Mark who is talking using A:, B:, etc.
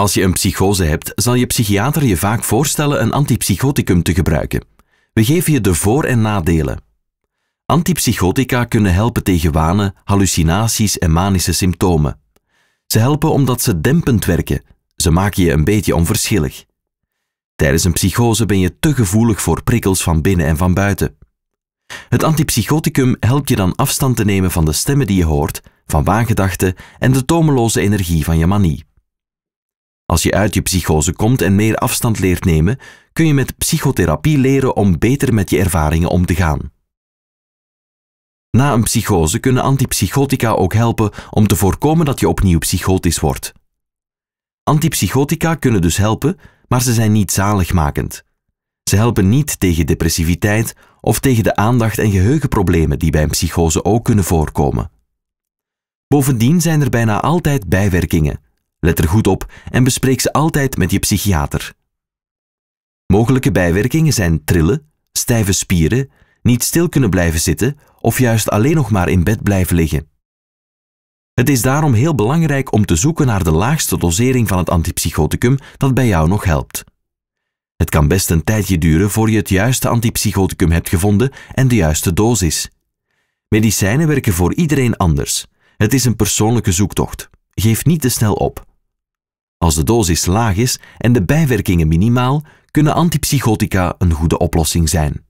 A: Als je een psychose hebt, zal je psychiater je vaak voorstellen een antipsychoticum te gebruiken. We geven je de voor- en nadelen. Antipsychotica kunnen helpen tegen wanen, hallucinaties en manische symptomen. Ze helpen omdat ze dempend werken. Ze maken je een beetje onverschillig. Tijdens een psychose ben je te gevoelig voor prikkels van binnen en van buiten. Het antipsychoticum helpt je dan afstand te nemen van de stemmen die je hoort, van waangedachten en de tomeloze energie van je manie. Als je uit je psychose komt en meer afstand leert nemen, kun je met psychotherapie leren om beter met je ervaringen om te gaan. Na een psychose kunnen antipsychotica ook helpen om te voorkomen dat je opnieuw psychotisch wordt. Antipsychotica kunnen dus helpen, maar ze zijn niet zaligmakend. Ze helpen niet tegen depressiviteit of tegen de aandacht- en geheugenproblemen die bij een psychose ook kunnen voorkomen. Bovendien zijn er bijna altijd bijwerkingen, Let er goed op en bespreek ze altijd met je psychiater. Mogelijke bijwerkingen zijn trillen, stijve spieren, niet stil kunnen blijven zitten of juist alleen nog maar in bed blijven liggen. Het is daarom heel belangrijk om te zoeken naar de laagste dosering van het antipsychoticum dat bij jou nog helpt. Het kan best een tijdje duren voor je het juiste antipsychoticum hebt gevonden en de juiste dosis. Medicijnen werken voor iedereen anders. Het is een persoonlijke zoektocht. Geef niet te snel op. Als de dosis laag is en de bijwerkingen minimaal, kunnen antipsychotica een goede oplossing zijn.